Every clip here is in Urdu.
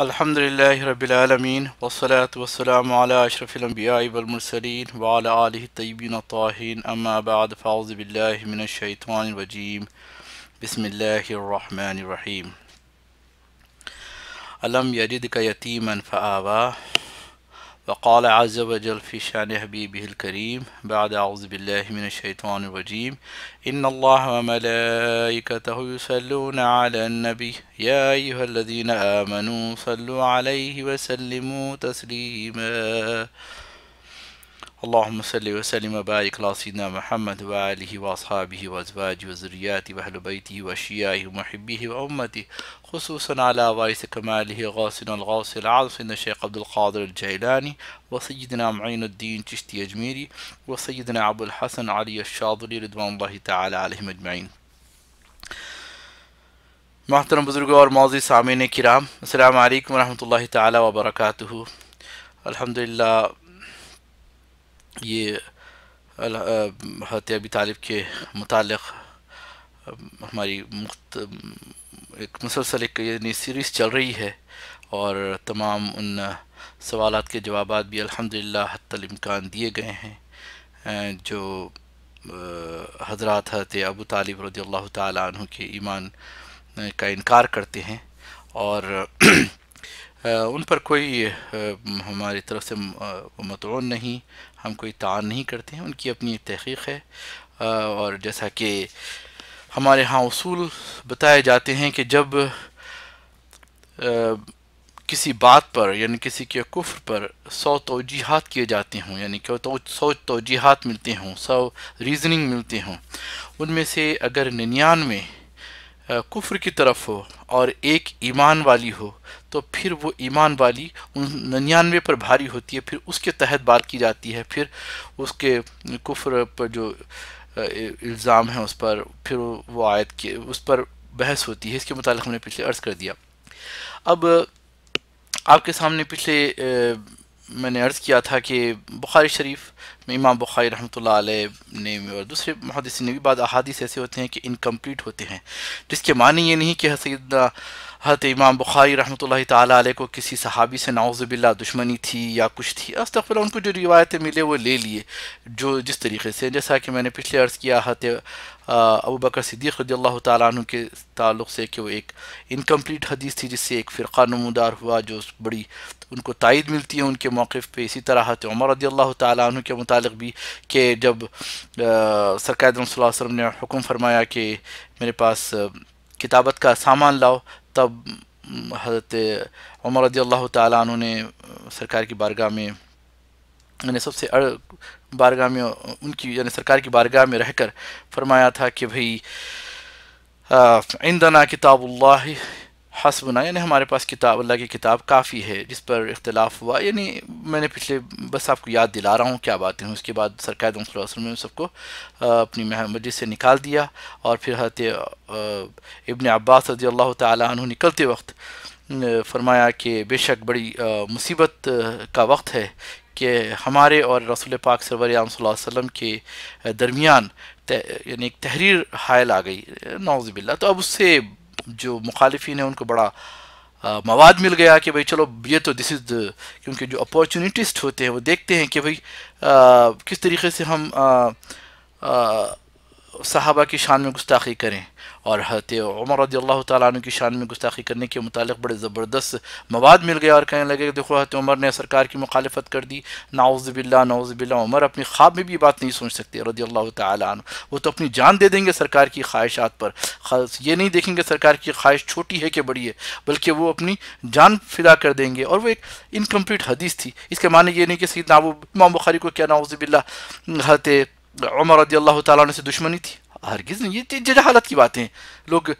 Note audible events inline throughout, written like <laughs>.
الحمد لله رب العالمين والصلاة والسلام على أشرف الأنبياء والمرسلين وعلى آله الطيبين الطاهرين أما بعد فأعوذ بالله من الشيطان الرجيم بسم الله الرحمن الرحيم ألم يجدك يتيما فآوى وقال عز وجل في شان حبيبه الكريم بعد أعوذ بالله من الشيطان الرجيم إن الله وملائكته يصلون على النبي يا أيها الذين آمنوا صلوا عليه وسلموا تسليما اللهم صل وسلم وبارك على سيدنا محمد وآله وأصحابه وأزواجه وذرياته وأهل بيته وشيعه ومحبيه وأمته خصوصا على وارث كماله غاصنا الغوث العاصي الشيخ عبد القادر الجيلاني وسيدنا معين الدين تشتي أجميري وسيدنا أبو الحسن علي الشاذلي رضوان الله تعالى عليهم أجمعين محترم بزرگوار معزز سامعین کرام السلام علیکم ورحمۃ اللہ تعالی وبرکاتہ الحمدللہ یہ حضرت عبی طالب کے متعلق ہماری ایک مسلسل سیریز چل رہی ہے اور تمام ان سوالات کے جوابات بھی الحمد للہ حت الامکان دیے گئے ہیں جو حضرات حضرت ابو طالب رضی اللہ تعالیٰ عنہ کے ایمان کا انکار کرتے ہیں اور <clears throat> ان پر کوئی ہماری طرف سے متعون نہیں ہم کوئی تعار نہیں کرتے ہیں ان کی اپنی تحقیق ہے اور جیسا کہ ہمارے ہاں اصول بتائے جاتے ہیں کہ جب کسی بات پر یعنی کسی کے کفر پر سو توجیحات کیے جاتے ہوں یعنی کہ سو توجیحات ملتے ہوں سو ریزننگ ملتے ہوں ان میں سے اگر ننیان میں کفر کی طرف ہو اور ایک ایمان والی ہو تو پھر وہ ایمان والی ان ننیانوے پر بھاری ہوتی ہے پھر اس کے تحت بات کی جاتی ہے پھر اس کے کفر پر جو الزام ہے اس پر پھر وہ آیت کے اس پر بحث ہوتی ہے اس کے متعلق ہم نے پچھلے عرض کر دیا اب آپ کے سامنے پچھلے میں نے عرض کیا تھا کہ بخاری شریف میں امام بخاری رحمۃ اللہ علیہ نے اور دوسرے نے بھی بعض احادیث ایسے ہوتے ہیں کہ انکمپلیٹ ہوتے ہیں جس کے معنی یہ نہیں کہ حسیٰ حضرت امام بخاری رحمۃ اللہ تعالیٰ علیہ کو کسی صحابی سے ناوز باللہ دشمنی تھی یا کچھ تھی اس ان کو جو روایتیں ملے وہ لے لیے جو جس طریقے سے جیسا کہ میں نے پچھلے عرض کیا حضرت ابو بکر صدیق رضی اللہ تعالیٰ عنہ کے تعلق سے کہ وہ ایک انکمپلیٹ حدیث تھی جس سے ایک فرقہ نمودار ہوا جو بڑی ان کو تائید ملتی ہے ان کے موقف پہ اسی طرح حضرت عمر رضی اللہ تعالیٰ عنہ کے متعلق بھی کہ جب سرکار صلی اللہ علیہ وسلم نے حکم فرمایا کہ میرے پاس کتابت کا سامان لاؤ تب حضرت عمر رضی اللہ تعالیٰ عنہ نے سرکار کی بارگاہ میں یعنی سب سے بارگاہ میں ان کی یعنی سرکار کی بارگاہ میں رہ کر فرمایا تھا کہ بھائی عندنا کتاب اللہ حس بنا یعنی ہمارے پاس کتاب اللہ کی کتاب کافی ہے جس پر اختلاف ہوا یعنی میں نے پچھلے بس آپ کو یاد دلا رہا ہوں کیا باتیں اس کے بعد سرکار صلی اللہ علیہ وسلم نے سب کو اپنی محمد سے نکال دیا اور پھر حضرت ابن عباس رضی اللہ تعالیٰ عنہ نکلتے وقت فرمایا کہ بے شک بڑی مصیبت کا وقت ہے کہ ہمارے اور رسول پاک سرور عام صلی اللہ علیہ وسلم کے درمیان یعنی ایک تحریر حائل آ گئی نوز باللہ تو اب اس سے جو مخالفین ہیں ان کو بڑا مواد مل گیا کہ بھئی چلو یہ تو دس از کیونکہ جو اپورچونیٹسٹ ہوتے ہیں وہ دیکھتے ہیں کہ بھئی کس طریقے سے ہم صحابہ کی شان میں گستاخی کریں اور حضرت عمر رضی اللہ تعالیٰ عنہ کی شان میں گستاخی کرنے کے متعلق بڑے زبردست مواد مل گیا اور کہنے لگے کہ دیکھو حضرت عمر نے سرکار کی مخالفت کر دی نعوذ باللہ ناؤز باللہ عمر اپنی خواب میں بھی بات نہیں سوچ سکتے رضی اللہ تعالیٰ عنہ وہ تو اپنی جان دے دیں گے سرکار کی خواہشات پر یہ نہیں دیکھیں گے سرکار کی خواہش چھوٹی ہے کہ بڑی ہے بلکہ وہ اپنی جان فدا کر دیں گے اور وہ ایک انکمپلیٹ حدیث تھی اس کے معنی یہ نہیں کہ سید نابو امام بخاری کو کیا نعوذ باللہ حضرت عمر رضی اللہ تعالیٰ نے دشمنی تھی ہرگز نہیں یہ جہالت کی باتیں لوگ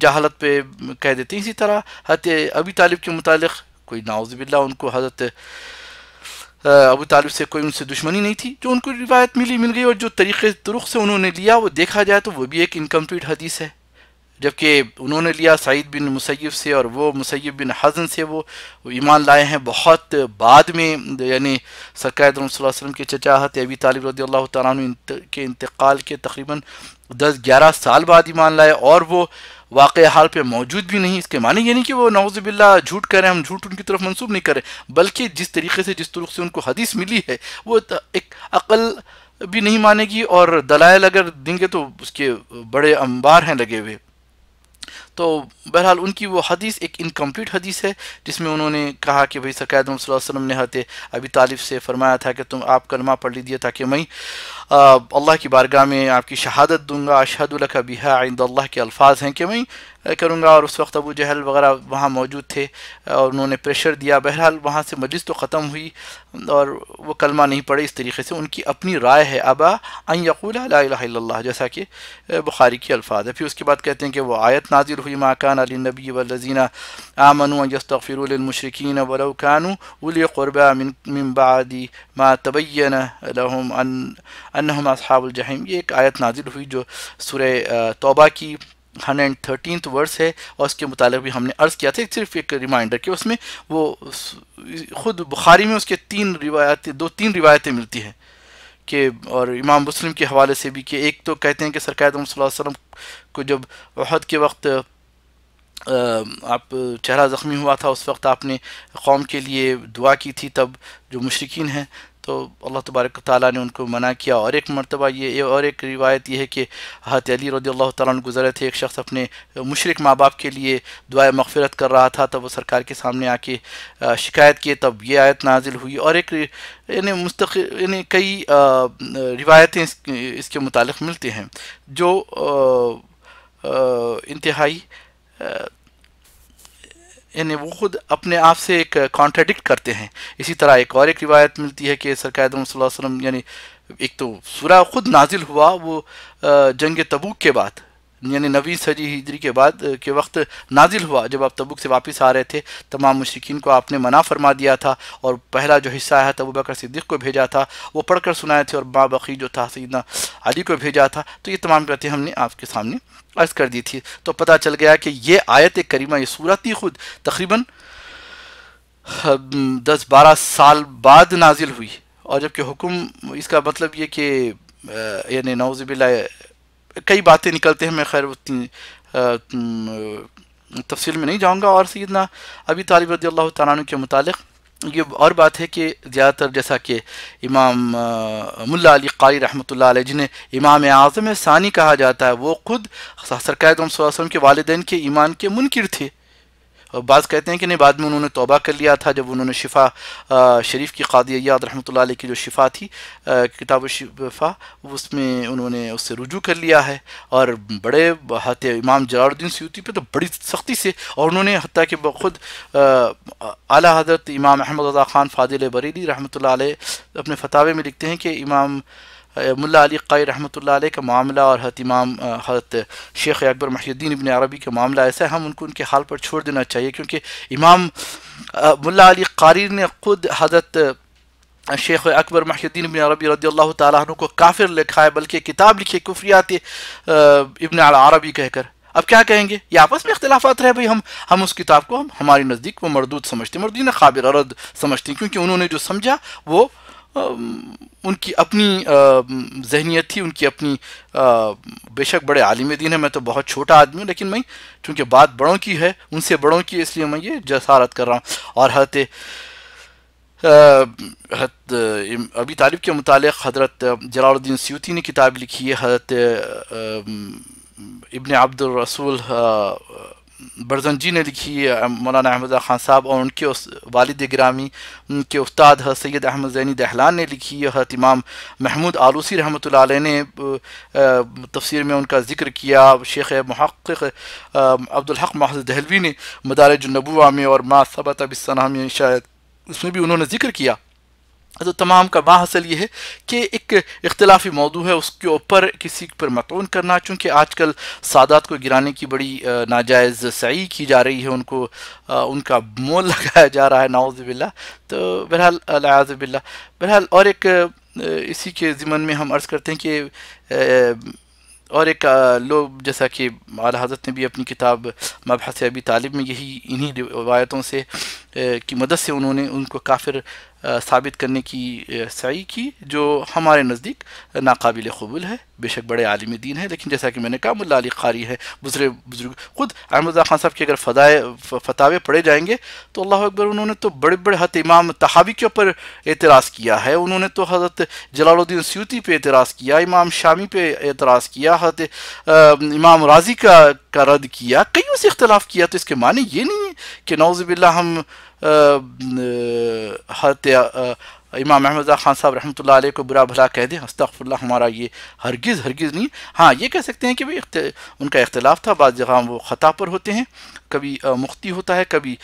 جہالت پہ کہہ دیتے ہیں اسی طرح حضرت ابی طالب کے متعلق کوئی ناؤز باللہ ان کو حضرت ابو طالب سے کوئی ان سے دشمنی نہیں تھی جو ان کو روایت ملی مل گئی اور جو طریقے ترخ سے انہوں نے لیا وہ دیکھا جائے تو وہ بھی ایک انکمپلیٹ حدیث ہے جبکہ انہوں نے لیا سعید بن مسیب سے اور وہ مسیب بن حضن سے وہ ایمان لائے ہیں بہت بعد میں یعنی صلی اللہ علیہ وسلم کے چچاہت ابی طالب رضی اللہ تعالیٰ عنہ کے انتقال کے تقریباً دس گیارہ سال بعد ایمان لائے اور وہ واقع حال پہ موجود بھی نہیں اس کے معنی یہ نہیں کہ وہ نوزب اللہ جھوٹ کر رہے ہیں ہم جھوٹ ان کی طرف منسوب نہیں کریں بلکہ جس طریقے سے جس طرق سے ان کو حدیث ملی ہے وہ ایک عقل بھی نہیں مانے گی اور دلائل اگر دیں گے تو اس کے بڑے امبار ہیں لگے ہوئے تو بہرحال ان کی وہ حدیث ایک انکمپلیٹ حدیث ہے جس میں انہوں نے کہا کہ بھائی سقید اللہ علیہ وسلم حضرت ابھی طالب سے فرمایا تھا کہ تم آپ کلمہ پڑھ لیجیے تاکہ میں اللہ کی بارگاہ میں آپ کی شہادت دوں گا اشہد الکھ بہا آئند اللہ کے الفاظ ہیں کہ میں کروں گا اور اس وقت ابو جہل وغیرہ وہاں موجود تھے اور انہوں نے پریشر دیا بہرحال وہاں سے مجلس تو ختم ہوئی اور وہ کلمہ نہیں پڑے اس طریقے سے ان کی اپنی رائے ہے ابا ان یقول لا الہ الا اللہ جیسا کہ بخاری کے الفاظ ہے پھر اس کے بعد کہتے ہیں کہ وہ آیت نازل ہوئی ماکان علی نبی ولزینہ آمنو یس تقرالمشرقین وقان اولی قربہ بعد ما تبین الحم انہم اصحاب الجحیم یہ ایک آیت نازل ہوئی جو سورہ توبہ کی ہنڈریڈ تھرٹینتھ ورس ہے اور اس کے متعلق بھی ہم نے عرض کیا تھا ایک صرف ایک ریمائنڈر کہ اس میں وہ خود بخاری میں اس کے تین روایتیں دو تین روایتیں ملتی ہیں کہ اور امام مسلم کے حوالے سے بھی کہ ایک تو کہتے ہیں کہ سرکار صلی اللہ علیہ وسلم کو جب وحد کے وقت آپ چہرہ زخمی ہوا تھا اس وقت آپ نے قوم کے لیے دعا کی تھی تب جو مشرقین ہیں تو اللہ تبارک تعالیٰ نے ان کو منع کیا اور ایک مرتبہ یہ اور ایک روایت یہ ہے کہ حضرت علی رضی اللہ تعالیٰ نے گزرے تھے ایک شخص اپنے مشرق ماں باپ کے لیے دعائے مغفرت کر رہا تھا تب وہ سرکار کے سامنے آ کے شکایت کیے تب یہ آیت نازل ہوئی اور ایک یعنی مستقل یعنی کئی روایتیں اس کے متعلق ملتے ہیں جو انتہائی یعنی وہ خود اپنے آپ سے ایک کانٹرڈکٹ کرتے ہیں اسی طرح ایک اور ایک روایت ملتی ہے کہ سرکار صلی اللہ علیہ وسلم یعنی ایک تو سورہ خود نازل ہوا وہ جنگ تبوک کے بعد یعنی نوی سجی ہجری کے بعد کے وقت نازل ہوا جب آپ تبک سے واپس آ رہے تھے تمام مشرقین کو آپ نے منع فرما دیا تھا اور پہلا جو حصہ آیا تھا وہ بکر صدیق کو بھیجا تھا وہ پڑھ کر سنائے تھے اور باں بقی جو سیدنا علی کو بھیجا تھا تو یہ تمام کرتے ہم نے آپ کے سامنے عرض کر دی تھی تو پتہ چل گیا کہ یہ آیت کریمہ یہ صورت ہی خود تقریباً دس بارہ سال بعد نازل ہوئی اور جبکہ حکم اس کا مطلب یہ کہ یعنی نوزب اللہ کئی باتیں نکلتے ہیں میں خیر تفصیل میں نہیں جاؤں گا اور سیدنا ابی ابھی طالب رضی اللہ تعالیٰ عنہ کے متعلق یہ اور بات ہے کہ زیادہ تر جیسا کہ امام ملا علی قاری رحمۃ اللہ علیہ جنہیں امام اعظم ثانی کہا جاتا ہے وہ خود سرکار صلی اللہ علیہ وسلم کے والدین کے ایمان کے منکر تھے بعض کہتے ہیں کہ نہیں بعد میں انہوں نے توبہ کر لیا تھا جب انہوں نے شفا شریف کی قاضی یاد رحمۃ اللہ علیہ کی جو شفا تھی کتاب و شفا اس میں انہوں نے اس سے رجوع کر لیا ہے اور بڑے امام جلال الدین سیوتی پہ تو بڑی سختی سے اور انہوں نے حتیٰ کہ بخود اعلیٰ حضرت امام احمد رضا خان فاضل بریلی رحمۃ اللہ علیہ اپنے فتح میں لکھتے ہیں کہ امام ملا علی قائی رحمۃ اللہ علیہ کا معاملہ اور حضرت امام حضرت شیخ اکبر محی الدین ابن عربی کا معاملہ ایسا ہے ہم ان کو ان کے حال پر چھوڑ دینا چاہیے کیونکہ امام ملا علی قاری نے خود حضرت شیخ اکبر محی الدین ابن عربی رضی اللہ تعالیٰ عنہ کو کافر لکھا ہے بلکہ کتاب لکھی کفریات ابن عربی کہہ کر اب کیا کہیں گے یہ آپس میں اختلافات رہے بھائی ہم ہم اس کتاب کو ہم ہماری نزدیک وہ مردود سمجھتے ہیں مردین قابل عرد رد سمجھتے ہیں کیونکہ انہوں نے جو سمجھا وہ ان کی اپنی ذہنیت تھی ان کی اپنی بے شک بڑے عالم دین ہیں میں تو بہت چھوٹا آدمی ہوں لیکن میں چونکہ بات بڑوں کی ہے ان سے بڑوں کی اس لیے میں یہ جسارت کر رہا ہوں اور حضرت حضرت ابی طالب کے متعلق حضرت جلال الدین سیوتی نے کتاب لکھی ہے حضرت ابن عبد الرسول برزن جی نے لکھی ہے مولانا احمد خان صاحب اور ان کے اس والد گرامی ان کے استاد ہے سید احمد زینی دہلان نے لکھی ہے امام محمود آلوسی رحمۃ اللہ علیہ نے تفسیر میں ان کا ذکر کیا شیخ محقق عبدالحق محض دہلوی نے مدارج النبوہ میں اور ما ثبت اب میں شاید اس میں بھی انہوں نے ذکر کیا تو تمام کا با یہ ہے کہ ایک اختلافی موضوع ہے اس کے اوپر کسی پر مطعون کرنا چونکہ آج کل سادات کو گرانے کی بڑی ناجائز سعی کی جا رہی ہے ان کو ان کا مول <laughs> لگایا جا رہا ہے نعوذ باللہ تو بہرحال العاظب باللہ بہرحال اور ایک اسی کے زمن میں ہم عرض کرتے ہیں کہ اور ایک لوگ جیسا کہ اللہ حضرت نے بھی اپنی کتاب مبحث ابی طالب میں یہی انہی روایتوں سے کی مدد سے انہوں نے ان کو کافر ثابت کرنے کی سعی کی جو ہمارے نزدیک ناقابل قبول ہے بے شک بڑے عالم دین ہیں لیکن جیسا کہ میں نے کہا ملا علی قاری ہے بزرے بزرگ خود احمد رضا خان صاحب کے اگر فضائے فتحوے پڑھے جائیں گے تو اللہ اکبر انہوں نے تو بڑے بڑے حت امام تحابی کے اوپر اعتراض کیا ہے انہوں نے تو حضرت جلال الدین سیوتی پہ اعتراض کیا امام شامی پہ اعتراض کیا حضرت امام راضی کا کا رد کیا کئیوں سے اختلاف کیا تو اس کے معنی یہ نہیں کہ نوزب اللہ ہم حضرت امام احمد خان صاحب رحمۃ اللہ علیہ کو برا بھلا کہہ دیں استغفر اللہ ہمارا یہ ہرگز ہرگز نہیں ہاں یہ کہہ سکتے ہیں کہ بھائی ان کا اختلاف تھا بعض جگہ وہ خطا پر ہوتے ہیں کبھی مختی ہوتا ہے کبھی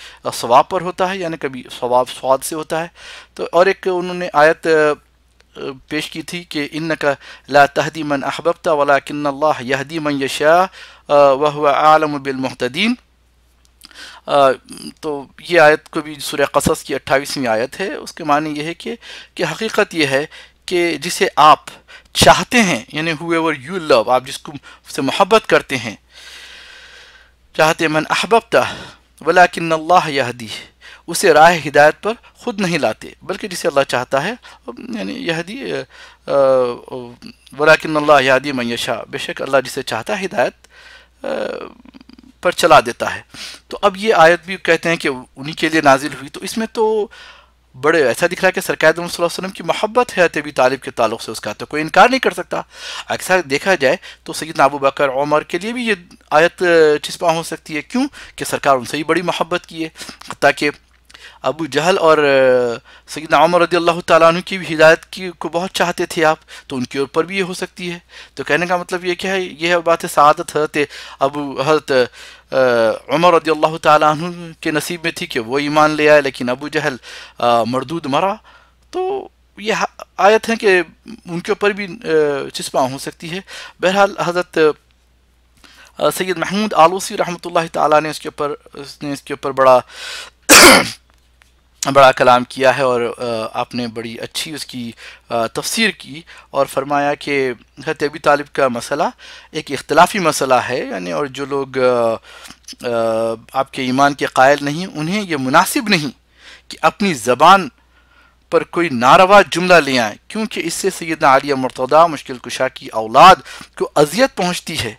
ثواب پر ہوتا ہے یعنی کبھی ثواب سواد سے ہوتا ہے تو اور ایک انہوں نے آیت پیش کی تھی کہ ان کا من احبتا ولا کن من یشا وہ عالم بالمحتین تو یہ آیت کو بھی سورہ قصص کی اٹھائیسویں آیت ہے اس کے معنی یہ ہے کہ حقیقت یہ ہے کہ جسے آپ چاہتے ہیں یعنی whoever ایور یو لو آپ جس کو سے محبت کرتے ہیں چاہتے من احببتا ولیکن اللہ یہدی اسے راہ ہدایت پر خود نہیں لاتے بلکہ جسے اللہ چاہتا ہے یعنی یہدی ولیکن اللہ یہدی من یشا بے شک اللہ جسے چاہتا ہدایت پر چلا دیتا ہے تو اب یہ آیت بھی کہتے ہیں کہ انہی کے لیے نازل ہوئی تو اس میں تو بڑے ایسا دکھ رہا ہے کہ سرکار صلی اللہ علیہ وسلم کی محبت ہے طبی طالب کے تعلق سے اس کا تو کوئی انکار نہیں کر سکتا اکثر دیکھا جائے تو سید نابو بکر عمر کے لیے بھی یہ آیت چسپا ہو سکتی ہے کیوں کہ سرکار ان سے ہی بڑی محبت کی ہے تاکہ ابو جہل اور سیدنا عمر رضی اللہ تعالیٰ عنہ کی بھی ہدایت کی کو بہت چاہتے تھے آپ تو ان کے اوپر بھی یہ ہو سکتی ہے تو کہنے کا مطلب یہ کیا ہے یہ بات سعادت حضرت ابو حضرت عمر رضی اللہ تعالیٰ عنہ کے نصیب میں تھی کہ وہ ایمان لے آئے لیکن ابو جہل مردود مرا تو یہ آیت ہیں کہ ان کے اوپر بھی چسپاں ہو سکتی ہے بہرحال حضرت سید محمود آلوسی رحمۃ اللہ تعالیٰ نے اس کے اوپر اس نے اس کے اوپر بڑا بڑا کلام کیا ہے اور آپ نے بڑی اچھی اس کی تفسیر کی اور فرمایا کہ حضرت ابی طالب کا مسئلہ ایک اختلافی مسئلہ ہے یعنی اور جو لوگ آپ کے ایمان کے قائل نہیں انہیں یہ مناسب نہیں کہ اپنی زبان پر کوئی ناروا جملہ لے آئیں کیونکہ اس سے سیدنا عالیہ مرتدہ مشکل کشا کی اولاد کو اذیت پہنچتی ہے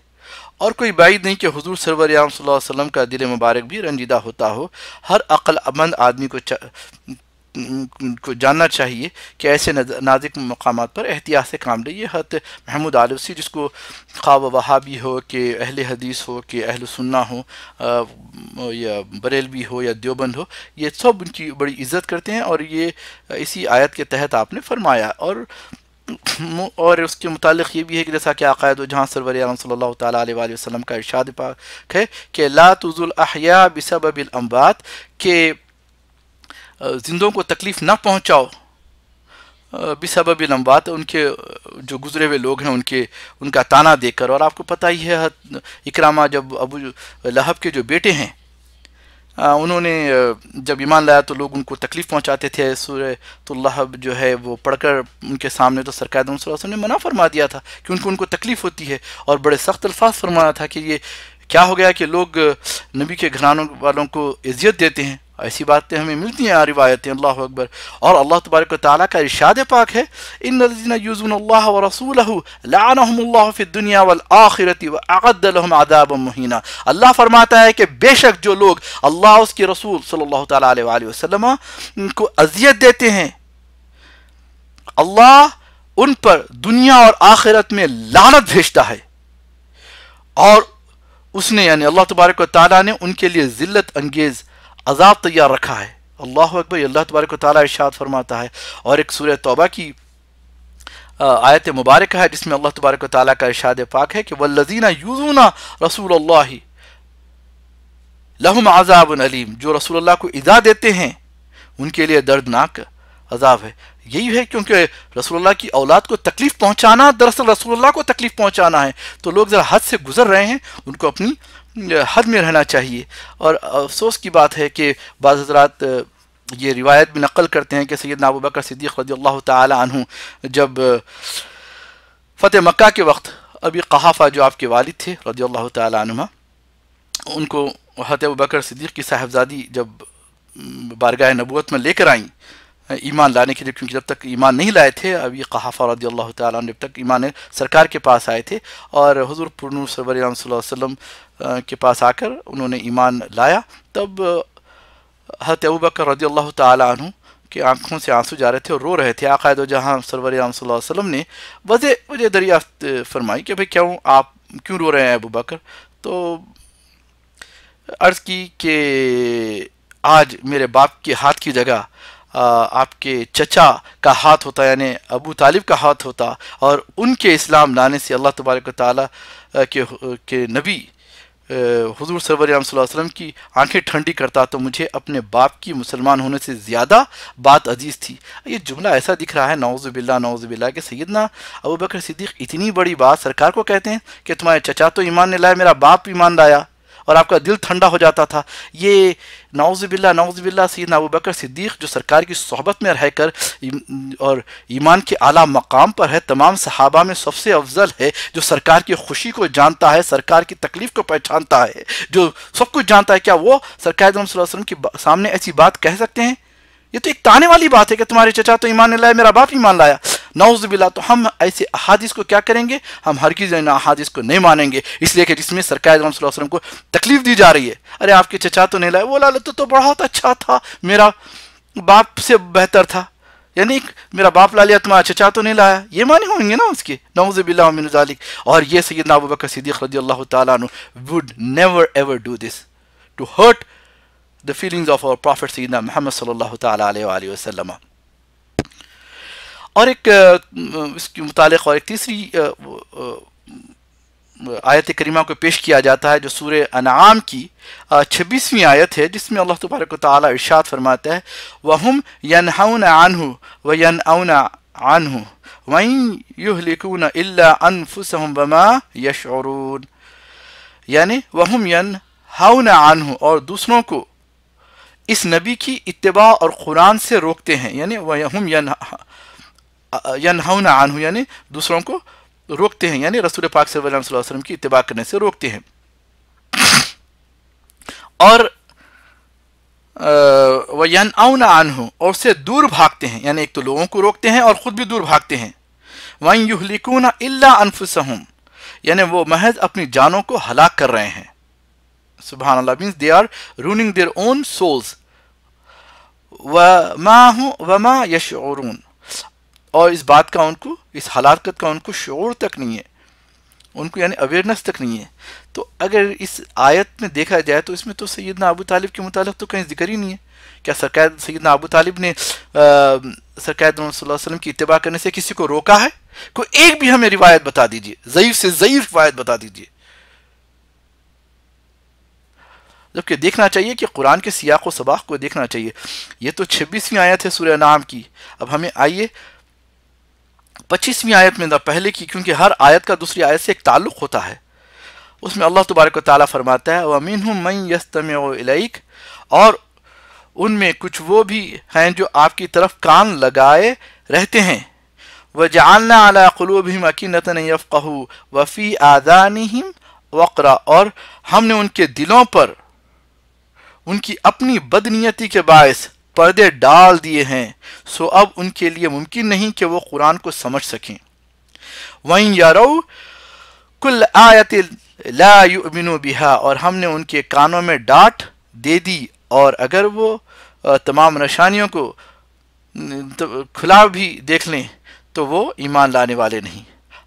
اور کوئی بعید نہیں کہ حضور سرور عام صلی اللہ علیہ وسلم کا دل مبارک بھی رنجیدہ ہوتا ہو ہر عقل مند آدمی کو کو جاننا چاہیے کہ ایسے نازک مقامات پر احتیاط سے کام لے یہ محمود عالوسی جس کو خواب وہابی ہو کہ اہل حدیث ہو کہ اہل سنہ ہو یا بریلوی ہو یا دیوبند ہو یہ سب ان کی بڑی عزت کرتے ہیں اور یہ اسی آیت کے تحت آپ نے فرمایا اور اور اس کے متعلق یہ بھی ہے کہ جیسا کہ عقائد و جہاں عالم صلی اللہ تعالیٰ علیہ وآلہ وسلم کا ارشاد پاک ہے کہ لا تز الحیہ بسبب الاموات کہ زندوں کو تکلیف نہ پہنچاؤ بسبب الاموات ان کے جو گزرے ہوئے لوگ ہیں ان کے ان کا تانہ دیکھ کر اور آپ کو پتہ ہی ہے اکرامہ جب ابو لہب کے جو بیٹے ہیں انہوں نے جب ایمان لایا تو لوگ ان کو تکلیف پہنچاتے تھے تو اللہ جو ہے وہ پڑھ کر ان کے سامنے تو سرکار علیہ وسلم نے منع فرما دیا تھا کہ ان کو ان کو تکلیف ہوتی ہے اور بڑے سخت الفاظ فرمایا تھا کہ یہ کیا ہو گیا کہ لوگ نبی کے گھرانوں والوں کو عزیت دیتے ہیں ایسی باتیں ہمیں ملتی ہیں روایتیں اللہ اکبر اور اللہ تبارک و تعالیٰ کا ارشاد پاک ہے ان يؤذون اللہ ورسوله اللہ الله في الدنیا و واعد لهم عذابا مہینہ اللہ فرماتا ہے کہ بے شک جو لوگ اللہ اس کے رسول صلی اللہ تعالی علیہ وسلم کو اذیت دیتے ہیں اللہ ان پر دنیا اور آخرت میں لعنت بھیجتا ہے اور اس نے یعنی اللہ تبارک و تعالیٰ نے ان کے لیے ذلت انگیز عذاب تیار رکھا ہے اللہ اکبر اللہ تبارک و تعالیٰ ارشاد فرماتا ہے اور ایک سورہ توبہ کی آیت مبارک ہے جس میں اللہ تبارک و تعالیٰ کا ارشاد پاک ہے کہ و لذینہ رسول اللہ لہم عذاب العلیم جو رسول اللہ کو ادا دیتے ہیں ان کے لیے دردناک عذاب ہے یہی ہے کیونکہ رسول اللہ کی اولاد کو تکلیف پہنچانا دراصل رسول اللہ کو تکلیف پہنچانا ہے تو لوگ ذرا حد سے گزر رہے ہیں ان کو اپنی حد میں رہنا چاہیے اور افسوس کی بات ہے کہ بعض حضرات یہ روایت بھی نقل کرتے ہیں کہ سید نابو بکر صدیق رضی اللہ تعالی عنہ جب فتح مکہ کے وقت ابھی قحافہ جو آپ کے والد تھے رضی اللہ تعالی عنہ ان کو فتح ابو بکر صدیق کی صاحبزادی جب بارگاہ نبوت میں لے کر آئیں ایمان لانے کے لیے کیونکہ جب تک ایمان نہیں لائے تھے اب یہ قحافہ رضی اللہ تعالیٰ جب تک ایمان سرکار کے پاس آئے تھے اور حضور پرنو سربرِ اللہ صلی اللہ علیہ وسلم کے پاس آ کر انہوں نے ایمان لایا تب حضرت ابوبکر رضی اللہ تعالیٰ عنہ کے آنکھوں سے آنسو جا رہے تھے اور رو رہے تھے عقائد و جہاں سرور الم صلی اللہ علیہ وسلم نے وجہ وجہ دریافت فرمائی کہ بھائی کیوں آپ کیوں رو رہے ہیں ابو بکر تو عرض کی کہ آج میرے باپ کے ہاتھ کی جگہ آپ کے چچا کا ہاتھ ہوتا یعنی ابو طالب کا ہاتھ ہوتا اور ان کے اسلام لانے سے اللہ تبارک و تعالیٰ کے نبی حضور صلی اللہ علیہ وسلم کی آنکھیں ٹھنڈی کرتا تو مجھے اپنے باپ کی مسلمان ہونے سے زیادہ بات عزیز تھی یہ جملہ ایسا دکھ رہا ہے نعوذ باللہ نعوذ باللہ کہ سیدنا ابو بکر صدیق اتنی بڑی بات سرکار کو کہتے ہیں کہ تمہارے چچا تو ایمان نے لایا میرا باپ ایمان لایا اور آپ کا دل ٹھنڈا ہو جاتا تھا یہ نعوذ باللہ نعوذ باللہ سیدنا ابو بکر صدیق جو سرکار کی صحبت میں رہ کر اور ایمان کے اعلیٰ مقام پر ہے تمام صحابہ میں سب سے افضل ہے جو سرکار کی خوشی کو جانتا ہے سرکار کی تکلیف کو پہچانتا ہے جو سب کچھ جانتا ہے کیا وہ سرکار صلی اللہ علیہ وسلم کی سامنے ایسی بات کہہ سکتے ہیں یہ تو ایک تانے والی بات ہے کہ تمہارے چچا تو ایمان نے میرا باپ ایمان لایا نعوذ باللہ تو ہم ایسے احادیث کو کیا کریں گے ہم ہر کی نا احادیث کو نہیں مانیں گے اس لیے کہ جس میں سرکاہ علام صلی اللہ علیہ وسلم کو تکلیف دی جا رہی ہے ارے آپ کے چچا تو نہیں لائے وہ لالت تو بہت اچھا تھا میرا باپ سے بہتر تھا یعنی میرا باپ لال چچا تو نہیں لایا یہ معنی ہوں گے نا اس کے نعوذ باللہ من ذالک اور یہ سیدنا ابو بکر صدیق رضی اللہ تعالیٰ عنہ would never ever do this to hurt the feelings of our prophet سیدنا محمد صلی اللہ تعالیٰ علیہ وآلہ وسلم اور ایک اس کی متعلق اور ایک تیسری آیت کریمہ کو پیش کیا جاتا ہے جو سورہ انعام کی چھبیسویں آیت ہے جس میں اللہ تبارک و تعالیٰ ارشاد فرماتا ہے وَهُمْ يَنْحَوْنَ عَنْهُ نہ آن و يُهْلِكُونَ إِلَّا آن وَمَا اللہ ان یعنی وَهُمْ يَنْحَوْنَ نہ اور دوسروں کو اس نبی کی اتباع اور قرآن سے روکتے ہیں یعنی وہ ینہون عنہ یعنی دوسروں کو روکتے ہیں یعنی رسول پاک صلی اللہ علیہ وسلم کی اتباع کرنے سے روکتے ہیں اور وینعون عنہ اور سے دور بھاگتے ہیں یعنی ایک تو لوگوں کو روکتے ہیں اور خود بھی دور بھاگتے ہیں وَنْ يُحْلِكُونَ إِلَّا أَنفُسَهُمْ یعنی وہ محض اپنی جانوں کو ہلاک کر رہے ہیں سبحان اللہ means they are ruining their own souls وَمَا هُمْ وَمَا يَشْعُرُونَ اور اس بات کا ان کو اس ہلاکت کا ان کو شعور تک نہیں ہے ان کو یعنی اویئرنیس تک نہیں ہے تو اگر اس آیت میں دیکھا جائے تو اس میں تو سیدنا ابو طالب کے متعلق تو کہیں ذکر ہی نہیں ہے کیا سرکت سیدنا ابو طالب نے سرکت صلی اللہ علیہ وسلم کی اتباع کرنے سے کسی کو روکا ہے کوئی ایک بھی ہمیں روایت بتا دیجئے ضعیف سے ضعیف روایت بتا دیجئے جبکہ دیکھنا چاہیے کہ قرآن کے سیاق و سباق کو دیکھنا چاہیے یہ تو چھبیسویں آیت ہے سورہ نام کی اب ہمیں آئیے پچیسویں آیت میں دا پہلے کی کیونکہ ہر آیت کا دوسری آیت سے ایک تعلق ہوتا ہے اس میں اللہ تبارک و تعالیٰ فرماتا ہے وَمِنْهُمْ امین ہوں إِلَيْكَ و اور ان میں کچھ وہ بھی ہیں جو آپ کی طرف کان لگائے رہتے ہیں وہ عَلَىٰ قُلُوبِهِمْ مقی يَفْقَهُ وَفِي آذَانِهِمْ وَقْرَ وقرا اور ہم نے ان کے دلوں پر ان کی اپنی بدنیتی کے باعث پردے ڈال دیے ہیں سو اب ان کے لیے ممکن نہیں کہ وہ قرآن کو سمجھ سکیں وہیں یارو کل آیت لا یؤمنو بہا اور ہم نے ان کے کانوں میں ڈانٹ دے دی اور اگر وہ تمام نشانیوں کو کھلا بھی دیکھ لیں تو وہ ایمان لانے والے نہیں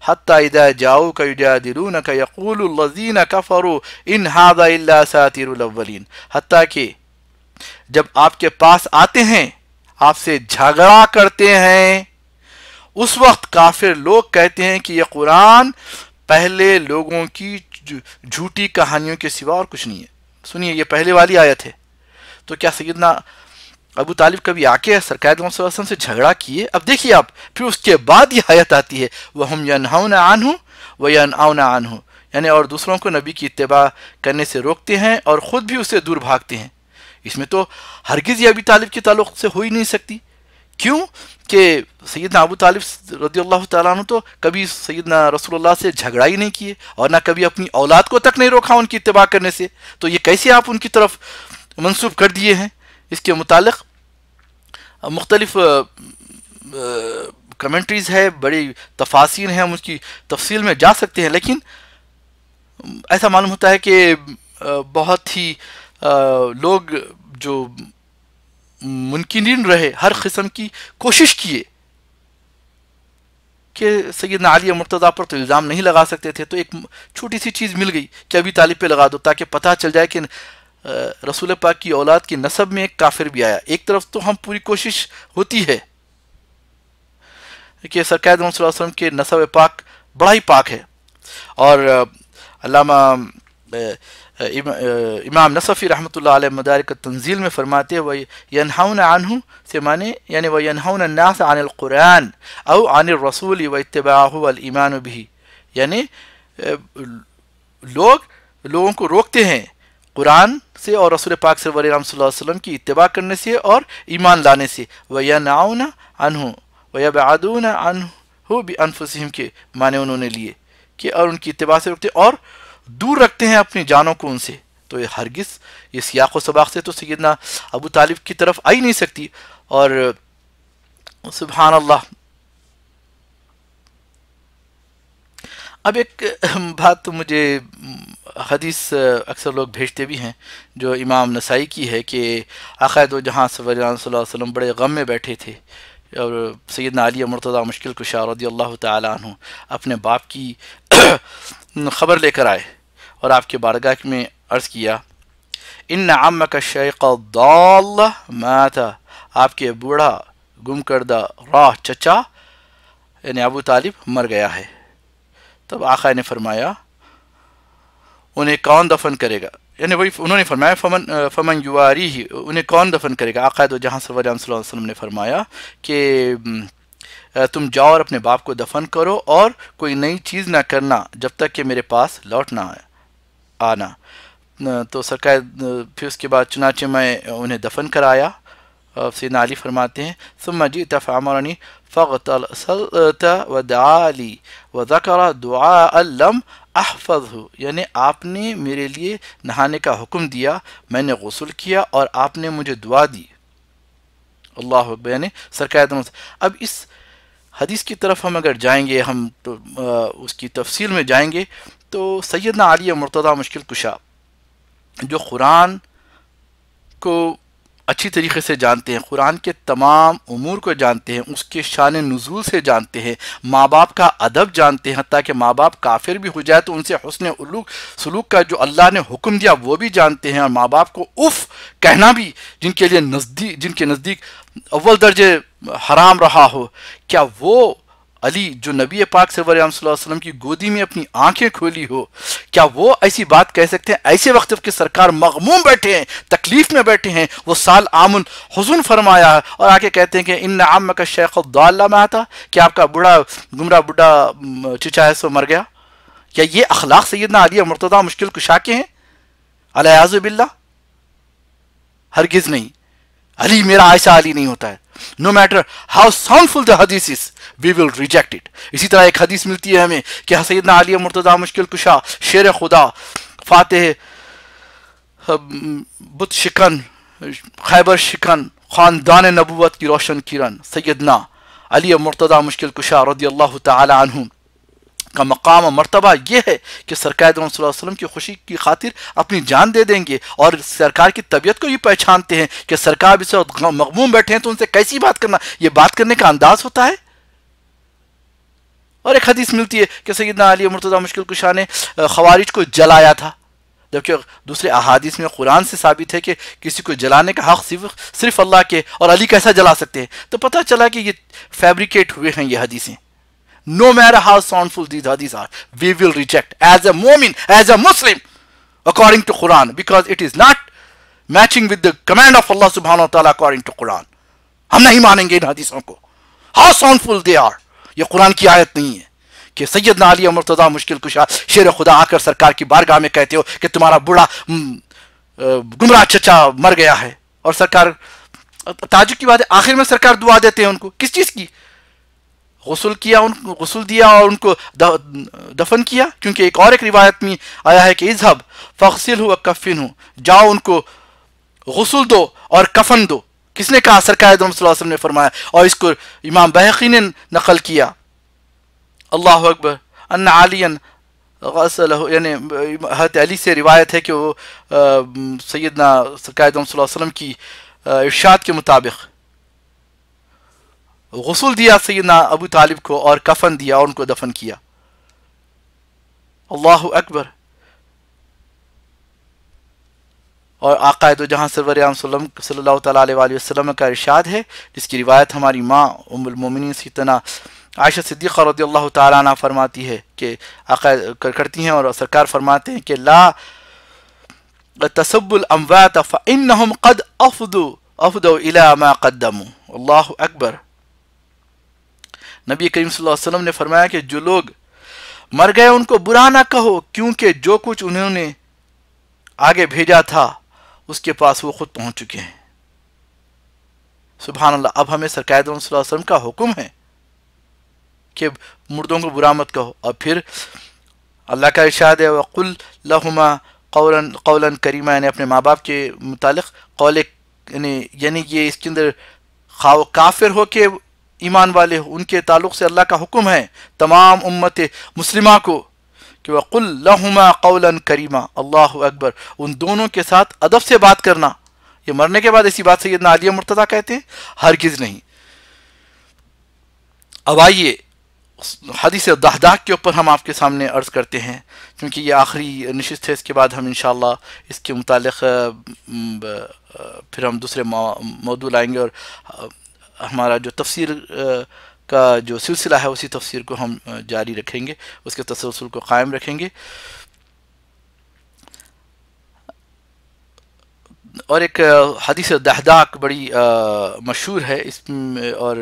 حتہ ادا جاؤ کا دلون کا یقول الزین کا فروَ ان ہاضا اللہ حتیٰ کہ جب آپ کے پاس آتے ہیں آپ سے جھگڑا کرتے ہیں اس وقت کافر لوگ کہتے ہیں کہ یہ قرآن پہلے لوگوں کی جھوٹی کہانیوں کے سوا اور کچھ نہیں ہے سنیے یہ پہلے والی آیت ہے تو کیا سیدنا ابو طالب کبھی آ کے سرکار صلی اللہ علیہ وسلم سے جھگڑا کیے اب دیکھیے آپ پھر اس کے بعد یہ آیت آتی ہے وہ ہم یا ہوں نہ آن ہوں وہ نہ آن ہوں یعنی اور دوسروں کو نبی کی اتباع کرنے سے روکتے ہیں اور خود بھی اسے دور بھاگتے ہیں اس میں تو ہرگز یہ ابھی طالب کے تعلق سے ہو ہی نہیں سکتی کیوں کہ سیدنا ابو طالب رضی اللہ تعالیٰ عنہ تو کبھی سیدنا رسول اللہ سے جھگڑائی نہیں کیے اور نہ کبھی اپنی اولاد کو تک نہیں روکا ان کی اتباع کرنے سے تو یہ کیسے آپ ان کی طرف منسوب کر دیے ہیں اس کے متعلق مختلف کمنٹریز ہے بڑی تفاصیر ہیں ہم اس کی تفصیل میں جا سکتے ہیں لیکن ایسا معلوم ہوتا ہے کہ بہت ہی لوگ جو منکنین رہے ہر قسم کی کوشش کیے کہ سیدنا علی مرتضیٰ پر تو الزام نہیں لگا سکتے تھے تو ایک چھوٹی سی چیز مل گئی کہ ابھی طالب پہ لگا دو تاکہ پتہ چل جائے کہ رسول پاک کی اولاد کی نصب میں ایک کافر بھی آیا ایک طرف تو ہم پوری کوشش ہوتی ہے کہ سرکار صلی اللہ اللہ وسلم کے نصب پاک بڑا ہی پاک ہے اور علامہ امام نصفی رحمۃ اللہ علیہ مدارک تنزیل میں فرماتے ہیں وَيَنْحَوْنَ عَنْهُ انہوں سے معنی یعنی وَيَنْحَوْنَ النَّاسَ عَنِ الْقُرْآنِ عن القرآن او عن الرَّسُولِ و وَالْإِمَانُ بِهِ بھی یعنی لوگ لوگوں کو روکتے ہیں قرآن سے اور رسول پاک صلی اللہ علیہ وسلم کی اتباع کرنے سے اور ایمان لانے سے و عَنْهُ وَيَبْعَدُونَ عَنْهُ و کے معنی انہوں نے لیے کہ اور ان کی اتباع سے روکتے اور دور رکھتے ہیں اپنی جانوں کو ان سے تو یہ ہرگز یہ سیاق و سباق سے تو سیدنا ابو طالب کی طرف آئی نہیں سکتی اور سبحان اللہ اب ایک بات تو مجھے حدیث اکثر لوگ بھیجتے بھی ہیں جو امام نسائی کی ہے کہ عقائد و جہاں صلی اللہ علیہ وسلم بڑے غم میں بیٹھے تھے اور سیدنا علی مرتضی مشکل کشا رضی اللہ تعالیٰ عنہ اپنے باپ کی خبر لے کر آئے اور آپ کے بارگاہ میں عرض کیا ان نام کا شیخ اللہ ماتا آپ کے بوڑھا گم کردہ راہ چچا یعنی ابو طالب مر گیا ہے تب آقا نے فرمایا انہیں کون دفن کرے گا یعنی وہی انہوں نے فرمایا فمن فمن یواری ہی انہیں کون دفن کرے گا آقا تو جہاں صلی اللہ علیہ وسلم نے فرمایا کہ تم جاؤ اور اپنے باپ کو دفن کرو اور کوئی نئی چیز نہ کرنا جب تک کہ میرے پاس لوٹ نہ آئے آنا تو سرکار پھر اس کے بعد چنانچہ میں انہیں دفن کرایا سیدنا علی فرماتے ہیں ثم جئت طام رانی فقۃث ود علی و ذکر العالم الحفظ یعنی آپ نے میرے لیے نہانے کا حکم دیا میں نے غسل کیا اور آپ نے مجھے دعا دی اللہ یعنی سرکار سے اب اس حدیث کی طرف ہم اگر جائیں گے ہم اس کی تفصیل میں جائیں گے تو سیدنا علی مرتضی مشکل کشا جو قرآن کو اچھی طریقے سے جانتے ہیں قرآن کے تمام امور کو جانتے ہیں اس کے شان نزول سے جانتے ہیں ماں باپ کا ادب جانتے ہیں حتیٰ کہ ماں باپ کافر بھی ہو جائے تو ان سے حسن الوک سلوک کا جو اللہ نے حکم دیا وہ بھی جانتے ہیں اور ماں باپ کو اف کہنا بھی جن کے لیے نزدیک جن کے نزدیک اول درجے حرام رہا ہو کیا وہ علی جو نبی پاک صلی اللہ علیہ وسلم کی گودی میں اپنی آنکھیں کھولی ہو کیا وہ ایسی بات کہہ سکتے ہیں ایسے وقت کے سرکار مغموم بیٹھے ہیں تکلیف میں بیٹھے ہیں وہ سال آمن حضن فرمایا ہے اور آ کے کہتے ہیں کہ ان نام کا شیخ میں آتا کیا آپ کا گمراہ گمرا چچا ہے سو مر گیا کیا یہ اخلاق سیدنا علی مرتدہ مشکل کشا کے ہیں الہاز باللہ ہرگز نہیں علی میرا ایسا علی نہیں ہوتا ہے no matter how sound full the حدیث وی ول ریجیکٹ اٹ اسی طرح ایک حدیث ملتی ہے ہمیں کہ سیدنا علی مرتضی مشکل کشا شیر خدا فاتح بت شکن خیبر شکن خاندان نبوت کی روشن کرن سیدنا علی مرتضی مشکل کشا رضی اللہ تعالی عنہ کا مقام و مرتبہ یہ ہے کہ سرکار صلی اللہ علیہ وسلم کی خوشی کی خاطر اپنی جان دے دیں گے اور سرکار کی طبیعت کو یہ پہچانتے ہیں کہ سرکار اسے مغموم بیٹھے ہیں تو ان سے کیسی بات کرنا یہ بات کرنے کا انداز ہوتا ہے اور ایک حدیث ملتی ہے کہ سیدنا علی مرتضی مشکل کشا نے خوارج کو جلایا تھا جبکہ دوسرے احادیث میں قرآن سے ثابت ہے کہ کسی کو جلانے کا حق صرف صرف اللہ کے اور علی کیسا جلا سکتے ہیں تو پتہ چلا کہ یہ فیبریکیٹ ہوئے ہیں یہ حدیثیں no how sound full these حدیث are we will reject as a مومن ایز اے مسلم اکارڈنگ ٹو قرآن because it is not matching with the command of اللہ سبحانہ و تعالیٰ اکارڈنگ ٹو قرآن ہم نہیں مانیں گے ان حدیثوں کو how sound full they are یہ قرآن کی آیت نہیں ہے کہ سید مشکل کشا شیر خدا آ کر سرکار کی بارگاہ میں کہتے ہو کہ تمہارا بڑا گمراہ چچا مر گیا ہے اور سرکار تاج کی بات ہے آخر میں سرکار دعا دیتے ہیں ان کو کس چیز کی غسل کیا ان کو غسل دیا اور ان کو دفن کیا کیونکہ ایک اور ایک روایت میں آیا ہے کہ اذہب ہو کفن ہو جاؤ ان کو غسل دو اور کفن دو کس نے کہا سرکار دم صلی اللہ علیہ وسلم نے فرمایا اور اس کو امام بحقی نے نقل کیا اللہ اکبر انّا علین یعنی حضرت علی سے روایت ہے کہ وہ سیدنا سرکار دم صلی اللہ علیہ وسلم کی ارشاد کے مطابق غسل دیا سیدنا ابو طالب کو اور کفن دیا اور ان کو دفن کیا اللہ اکبر اور عقائد و جہاں سرور عام صلی اللہ تعالیٰ علیہ وآلہ وسلم کا ارشاد ہے جس کی روایت ہماری ماں ام المومنین سی عائشہ صدیقہ رضی اللہ تعالیٰ عنہ فرماتی ہے کہ عقائد کرتی ہیں اور سرکار فرماتے ہیں کہ لا الاموات قد الی ما اللہ اکبر نبی کریم صلی اللہ علیہ وسلم نے فرمایا کہ جو لوگ مر گئے ان کو برا نہ کہو کیونکہ جو کچھ انہوں نے آگے بھیجا تھا اس کے پاس وہ خود پہنچ چکے ہیں سبحان اللہ اب ہمیں صلی اللہ علیہ وسلم کا حکم ہے کہ مردوں کو برامت کہو اور پھر اللہ کا ارشاد ہے وقل لہما قولاً قولاً كريمہ یعنی اپنے ماں باپ کے متعلق قول یعنی یعنی یہ اس کے اندر خواہ کافر ہو کے ایمان والے ہو ان کے تعلق سے اللہ کا حکم ہے تمام امت مسلمہ کو کہ قَوْلًا کریمہ اللہ اکبر ان دونوں کے ساتھ ادب سے بات کرنا یہ مرنے کے بعد ایسی بات سیدنا علیہ نادیہ کہتے ہیں ہرگز نہیں اب آئیے حدیث دہداک کے اوپر ہم آپ کے سامنے عرض کرتے ہیں کیونکہ یہ آخری نشست ہے اس کے بعد ہم انشاءاللہ اس کے متعلق پھر ہم دوسرے موضوع لائیں گے اور ہمارا جو تفصیل کا جو سلسلہ ہے اسی تفسیر کو ہم جاری رکھیں گے اس کے تسلسل کو قائم رکھیں گے اور ایک حدیث دہداک بڑی مشہور ہے اس اور